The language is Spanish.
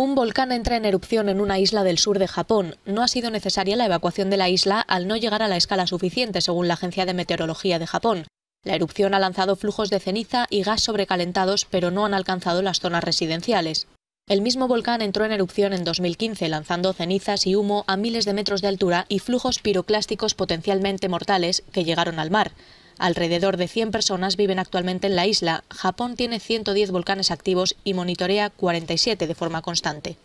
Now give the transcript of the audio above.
Un volcán entra en erupción en una isla del sur de Japón. No ha sido necesaria la evacuación de la isla al no llegar a la escala suficiente, según la Agencia de Meteorología de Japón. La erupción ha lanzado flujos de ceniza y gas sobrecalentados, pero no han alcanzado las zonas residenciales. El mismo volcán entró en erupción en 2015, lanzando cenizas y humo a miles de metros de altura y flujos piroclásticos potencialmente mortales que llegaron al mar. Alrededor de 100 personas viven actualmente en la isla. Japón tiene 110 volcanes activos y monitorea 47 de forma constante.